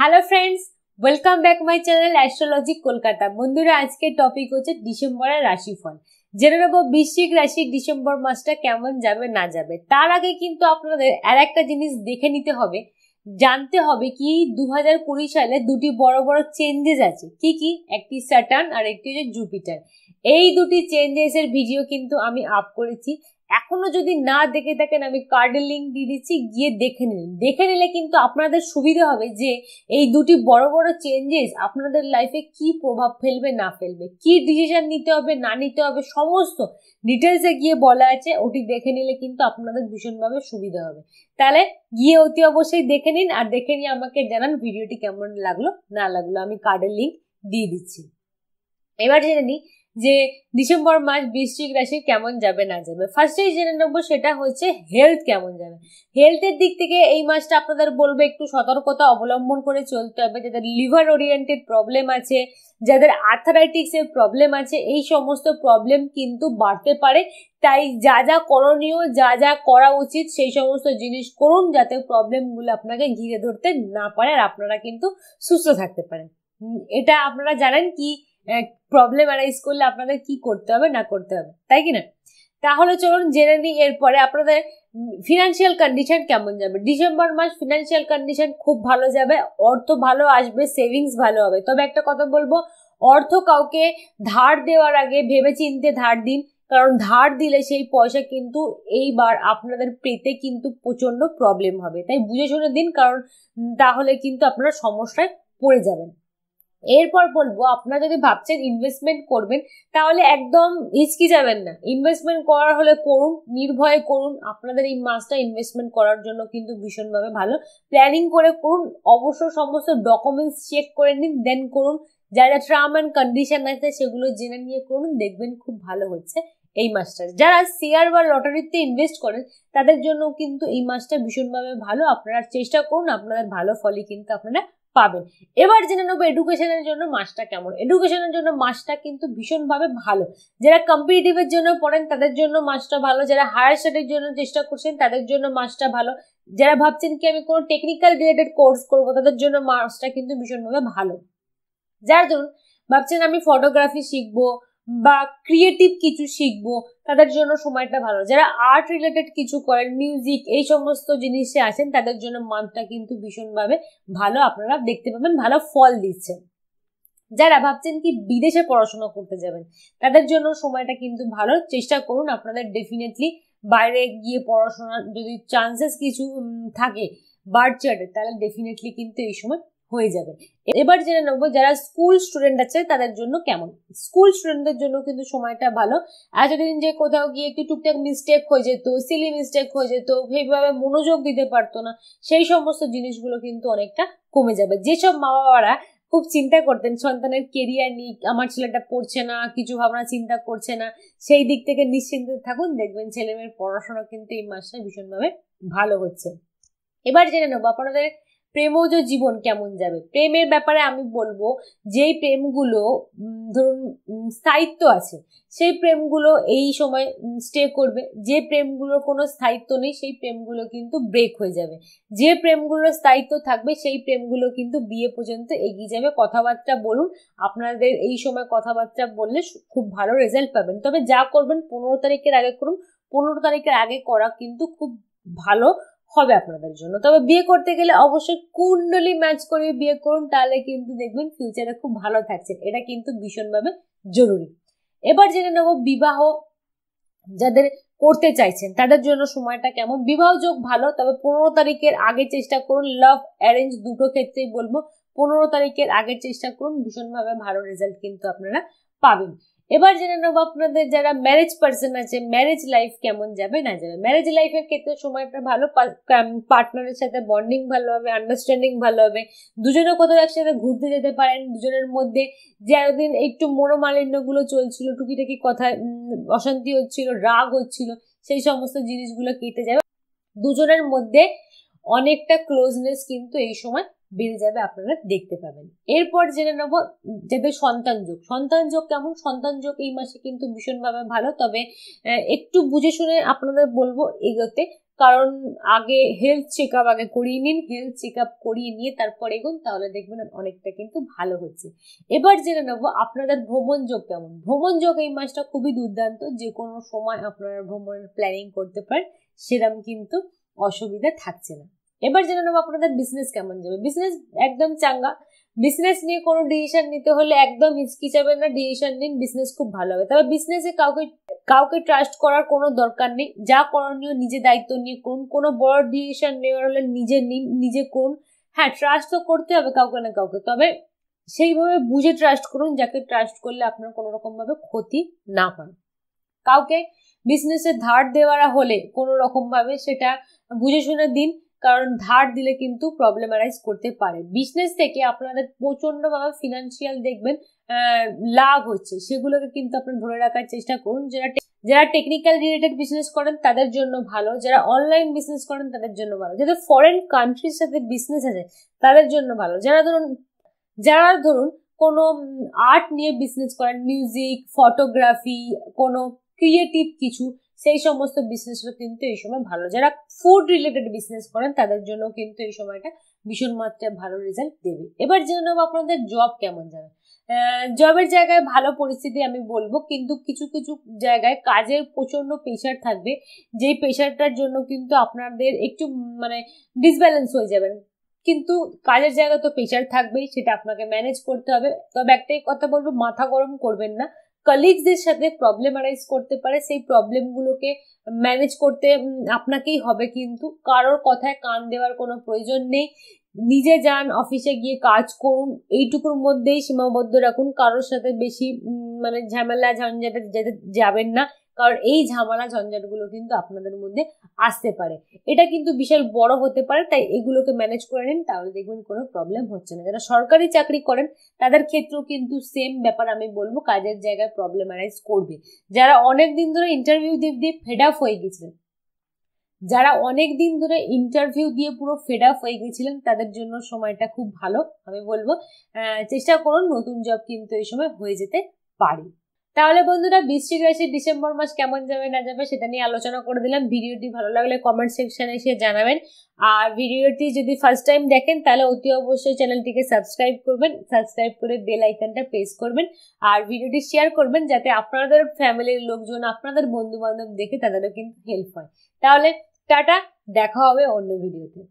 hello friends welcome back my channel astrology Kolkata বন্ধুরা আজকের topic হচ্ছে ডিসেম্বরের রাশিফল জেনে নেবো বৃশ্চিক রাশির ডিসেম্বর মাসটা কেমন যাবে না যাবে তার আগে কিন্তু আপনাদের আর একটা জিনিস দেখে নিতে হবে জানতে হবে কি দু হাজার কুড়ি সালে দুটি বড় বড় চেঞ্জেস আছে কি কি একটি স্যাটার্ন আর একটি হচ্ছে জুপিটার এই দুটি চেঞ্জেসের ভিডিও কিন্তু আমি আপ করেছি এখনো যদি না দেখে থাকেন আমি কার্ডের লিঙ্ক দিয়ে দিচ্ছি গিয়ে দেখে নিন দেখে নিলে কিন্তু আপনাদের সুবিধে হবে যে এই দুটি বড় বড় চেঞ্জেস আপনাদের লাইফে কি প্রভাব ফেলবে না ফেলবে কি ডিসিশন নিতে হবে না নিতে হবে সমস্ত ডিটেলসে গিয়ে বলা আছে ওটি দেখে নিলে কিন্তু আপনাদের ভীষণভাবে সুবিধা হবে তাহলে গিয়ে অতি অবশ্যই দেখে নিন আর দেখে নিয়ে আমাকে জানান ভিডিওটি কেমন লাগলো না লাগলো আমি কার্ডের লিঙ্ক দিয়ে দিচ্ছি এবার জেনে নিই যে ডিসেম্বর মাস বৃশ্চিক রাশি কেমন যাবে না যাবে ফার্স্টেই জেনে নেবো সেটা হচ্ছে হেলথ কেমন যাবে হেলথের দিক থেকে এই মাসটা আপনাদের বলবো একটু সতর্কতা অবলম্বন করে চলতে হবে যাদের লিভার ওরিয়েন্টেড প্রবলেম আছে যাদের আর্থারাইটিক্সের প্রবলেম আছে এই সমস্ত প্রবলেম কিন্তু বাড়তে পারে তাই যা যা করণীয় যা যা করা উচিত সেই সমস্ত জিনিস করুন যাতে প্রবলেমগুলো আপনাকে ঘিরে ধরতে না পারে আর আপনারা কিন্তু সুস্থ থাকতে পারেন এটা আপনারা জানেন কি প্রবলেম অ্যারাইজ করলে আপনাদের কি করতে হবে না করতে হবে তাই কি না তাহলে চলুন জেনে নিই এরপরে আপনাদের ফিনান্সিয়াল কন্ডিশন কেমন যাবে ডিসেম্বর মাস ফিনান্সিয়াল কন্ডিশন খুব ভালো যাবে অর্থ ভালো আসবে সেভিংস ভালো হবে তবে একটা কথা বলবো অর্থ কাউকে ধার দেওয়ার আগে ভেবে চিনতে ধার দিন কারণ ধার দিলে সেই পয়সা কিন্তু এইবার আপনাদের পেতে কিন্তু প্রচণ্ড প্রবলেম হবে তাই বুঝে শুনে দিন কারণ তাহলে কিন্তু আপনারা সমস্যায় পড়ে যাবেন এরপর বলবো আপনারা যদি ভাবছেন ইনভেস্টমেন্ট করবেন তাহলে একদম হিচকি যাবেন না ইনভেস্টমেন্ট করার হলে করুন নির্ভয়ে করুন আপনাদের এই মাসটা ইনভেস্টমেন্ট করার জন্য কিন্তু ভীষণভাবে ভালো প্ল্যানিং করে করুন অবশ্য সমস্ত ডকুমেন্টস চেক করে নিন দেন করুন যা যা টার্ম অ্যান্ড কন্ডিশন আছে সেগুলো জেনে নিয়ে করুন দেখবেন খুব ভালো হচ্ছে এই মাসটা যারা শেয়ার বা লটারিতে ইনভেস্ট করেন তাদের জন্য কিন্তু এই মাসটা ভীষণভাবে ভালো আপনারা চেষ্টা করুন আপনাদের ভালো ফলই কিন্তু আপনারা পাবেন এবার জেনে নেবো এডুকেশনের জন্য মাসটা কেমন এডুকেশনের জন্য মাসটা কিন্তু ভীষণভাবে ভালো যারা কম্পিটিটিভের জন্য পড়েন তাদের জন্য মাসটা ভালো যারা হায়ার স্টাডির জন্য চেষ্টা করছেন তাদের জন্য মাসটা ভালো যারা ভাবছেন কি আমি কোনো টেকনিক্যাল রিলেটেড কোর্স করবো তাদের জন্য মাসটা কিন্তু ভীষণভাবে ভালো যার ধরুন ভাবছেন আমি ফটোগ্রাফি শিখবো বা ক্রিয়েটিভ কিছু শিখবো তাদের জন্য সময়টা ভালো যারা আর্ট রিলেটেড কিছু করেন মিউজিক এই সমস্ত জিনিসে আছেন তাদের জন্য মান্থটা কিন্তু ভীষণভাবে ভালো আপনারা দেখতে পাবেন ভালো ফল দিচ্ছেন যারা ভাবছেন কি বিদেশে পড়াশোনা করতে যাবেন তাদের জন্য সময়টা কিন্তু ভালো চেষ্টা করুন আপনাদের ডেফিনেটলি বাইরে গিয়ে পড়াশোনার যদি চান্সেস কিছু থাকে বার্ড চার্টে তাহলে ডেফিনেটলি কিন্তু এই সময় হয়ে যাবে এবার জেনে নেব যারা স্কুল স্টুডেন্ট আছে তাদের জন্য কেমন স্কুল স্টুডেন্টদের জন্য কিন্তু সময়টা ভালো এতদিন যে কোথাও গিয়ে একটু টুকটাক মিস্টেক হয়ে যেত সিলি মিস্টেক হয়ে যেত সেইভাবে মনোযোগ দিতে পারতো না সেই সমস্ত জিনিসগুলো কিন্তু অনেকটা কমে যাবে যেসব মা বাবারা খুব চিন্তা করতেন সন্তানের কেরিয়ার নিয়ে আমার ছেলেটা পড়ছে না কিছু ভাবনা চিন্তা করছে না সেই দিক থেকে নিশ্চিন্তে থাকুন দেখবেন ছেলেমেয়ের পড়াশোনা কিন্তু এই মাসে ভীষণভাবে ভালো হচ্ছে এবার জেনে নেবো আপনাদের প্রেমজ জীবন কেমন যাবে প্রেমের ব্যাপারে আমি বলবো যেই প্রেমগুলো ধরুন স্থায়িত্ব আছে সেই প্রেমগুলো এই সময় স্টে করবে যে প্রেমগুলোর কোনো স্থায়িত্ব নেই সেই প্রেমগুলো কিন্তু ব্রেক হয়ে যাবে যে প্রেমগুলোর স্থায়িত্ব থাকবে সেই প্রেমগুলো কিন্তু বিয়ে পর্যন্ত এগিয়ে যাবে কথাবার্তা বলুন আপনাদের এই সময় কথাবার্তা বললে খুব ভালো রেজাল্ট পাবেন তবে যা করবেন পনেরো তারিখের আগে করুন পনেরো তারিখের আগে করা কিন্তু খুব ভালো হবে আপনাদের জন্য তবে বিয়ে করতে গেলে অবশ্যই কুণ্ডলি ম্যাচ করে বিয়ে করুন তাহলে কিন্তু দেখবেন ফিউচারে খুব ভালো থাকছে এটা কিন্তু ভীষণভাবে জরুরি এবার জেনে নেব বিবাহ যাদের করতে চাইছেন তাদের জন্য সময়টা কেমন বিবাহ যোগ ভালো তবে পনেরো তারিখের আগে চেষ্টা করুন লাভ অ্যারেঞ্জ দুটো ক্ষেত্রেই বলবো পনেরো তারিখের আগে চেষ্টা করুন ভীষণভাবে ভালো রেজাল্ট কিন্তু আপনারা পাবেন এবার জেনে নেবো আপনাদের যারা ম্যারেজ পার্সন আছে ম্যারেজ লাইফ কেমন যাবে না যাবে ম্যারেজ লাইফের ক্ষেত্রে সময়টা ভালো পার্টনারের সাথে বন্ডিং ভালো হবে আন্ডারস্ট্যান্ডিং ভালো হবে দুজনে কোথাও একসাথে ঘুরতে যেতে পারেন দুজনের মধ্যে যেদিন একটু মনোমালিন্যগুলো চলছিল টুকিটাকি কথা অশান্তি হচ্ছিল রাগ হচ্ছিল সেই সমস্ত জিনিসগুলো কেটে যাবে দুজনের মধ্যে অনেকটা ক্লোজনেস কিন্তু এই সময় বেড়ে যাবে আপনারা দেখতে পাবেন এরপর জেনে নেব যাদের সন্তান যোগ সন্তান যোগ কেমন সন্তান যোগ এই মাসে কিন্তু ভীষণভাবে ভালো তবে একটু বুঝে শুনে আপনাদের বলবো এগোতে কারণ আগে হেলথ চেক আপ আগে করিয়ে নিন হেলথ চেক আপ করিয়ে নিয়ে তারপর এগোন তাহলে দেখবেন অনেকটা কিন্তু ভালো হচ্ছে এবার জেনে নেব আপনাদের ভ্রমণ যোগ কেমন ভ্রমণ যোগ এই মাসটা খুবই দুর্দান্ত যে কোনো সময় আপনারা ভ্রমণের প্ল্যানিং করতে পারেন সেরম কিন্তু অসুবিধা থাকছে না এবার জেনে নেবো আপনাদের বিজনেস কেমন যাবে বিজনেস একদম চাঙ্গা বিজনেস নিয়ে কোনো ডিসিশন নিতে হলে একদম হিচকি না ডিসিশন নিন বিজনেস খুব ভালো হবে তবে বিজনেসে কাউকে কাউকে ট্রাস্ট করার কোনো দরকার নেই যা করণীয় নিজে দায়িত্ব নিয়ে করুন কোনো বড় ডিসিশন নেওয়ার হলে নিজে নিন নিজে করুন হ্যাঁ ট্রাস্ট তো করতে হবে কাউকে না কাউকে তবে সেইভাবে বুঝে ট্রাস্ট করুন যাকে ট্রাস্ট করলে আপনার কোনো রকমভাবে ক্ষতি না হয় কাউকে বিজনেসে ধার দেওয়ারা হলে কোনো রকমভাবে সেটা বুঝে শুনে দিন কারণ ধার দিলে কিন্তু প্রবলেম অ্যারাইজ করতে পারে বিজনেস থেকে আপনাদের প্রচণ্ডভাবে ফিনান্সিয়াল দেখবেন লাভ হচ্ছে সেগুলোকে কিন্তু আপনার ধরে রাখার চেষ্টা করুন যারা যারা টেকনিক্যাল রিলেটেড বিজনেস করেন তাদের জন্য ভালো যারা অনলাইন বিজনেস করেন তাদের জন্য ভালো যাদের ফরেন কান্ট্রির সাথে বিজনেস আছে তাদের জন্য ভালো যারা ধরুন যারা ধরুন কোনো আর্ট নিয়ে বিজনেস করেন মিউজিক ফটোগ্রাফি কোনো ক্রিয়েটিভ কিছু সেই সমস্ত বিজনেসও কিন্তু এই সময় ভালো যারা ফুড রিলেটেড বিজনেস করেন তাদের জন্য কিন্তু এই সময়টা ভীষণ মাত্রায় ভালো রেজাল্ট দেবে এবার জেনে আপনাদের জব কেমন যাবে জবের জায়গায় ভালো পরিস্থিতি আমি বলবো কিন্তু কিছু কিছু জায়গায় কাজের প্রচণ্ড প্রেশার থাকবে যেই প্রেশারটার জন্য কিন্তু আপনাদের একটু মানে ডিসব্যালেন্স হয়ে যাবেন কিন্তু কাজের জায়গা তো প্রেশার থাকবেই সেটা আপনাকে ম্যানেজ করতে হবে তবে একটাই কথা বলবো মাথা গরম করবেন না কলিগসদের সাথে প্রবলেম অ্যারাইজ করতে পারে সেই প্রবলেমগুলোকে ম্যানেজ করতে আপনাকেই হবে কিন্তু কারোর কথায় কান দেওয়ার কোনো প্রয়োজন নেই নিজে যান অফিসে গিয়ে কাজ করুন এইটুকুর মধ্যেই সীমাবদ্ধ রাখুন কারোর সাথে বেশি মানে ঝামেলা ঝঞ্ঝাটে যেতে যাবেন না কারণ এই ঝামেলা ঝঞ্ঝাটগুলো কিন্তু আপনাদের মধ্যে আসতে পারে এটা কিন্তু বিশাল বড় হতে পারে তাই এগুলোকে ম্যানেজ করে নিন তাহলে দেখবেন কোনো প্রবলেম হচ্ছে না যারা সরকারি চাকরি করেন তাদের ক্ষেত্রেও কিন্তু সেম ব্যাপার আমি বলবো কাজের জায়গায় প্রবলেম অ্যারাইজ করবে যারা অনেক দিন ধরে ইন্টারভিউ দিয়ে দিয়ে ফেড আপ হয়ে গেছিলেন যারা অনেক দিন ধরে ইন্টারভিউ দিয়ে পুরো ফেড আপ হয়ে গেছিলেন তাদের জন্য সময়টা খুব ভালো আমি বলবো চেষ্টা করুন নতুন জব কিন্তু এই সময় হয়ে যেতে পারে তাহলে বন্ধুরা বৃষ্টি রাশির ডিসেম্বর মাস কেমন যাবে না যাবে সেটা নিয়ে আলোচনা করে দিলাম ভিডিওটি ভালো লাগলে কমেন্ট সেকশনে এসে জানাবেন আর ভিডিওটি যদি ফার্স্ট টাইম দেখেন তাহলে অতি অবশ্যই চ্যানেলটিকে সাবস্ক্রাইব করবেন সাবস্ক্রাইব করে বেল আইকনটা প্রেস করবেন আর ভিডিওটি শেয়ার করবেন যাতে আপনাদের ফ্যামিলির লোকজন আপনাদের বন্ধু বান্ধব দেখে তাদেরও কিন্তু হেল্প হয় তাহলে টাটা দেখা হবে অন্য ভিডিওতে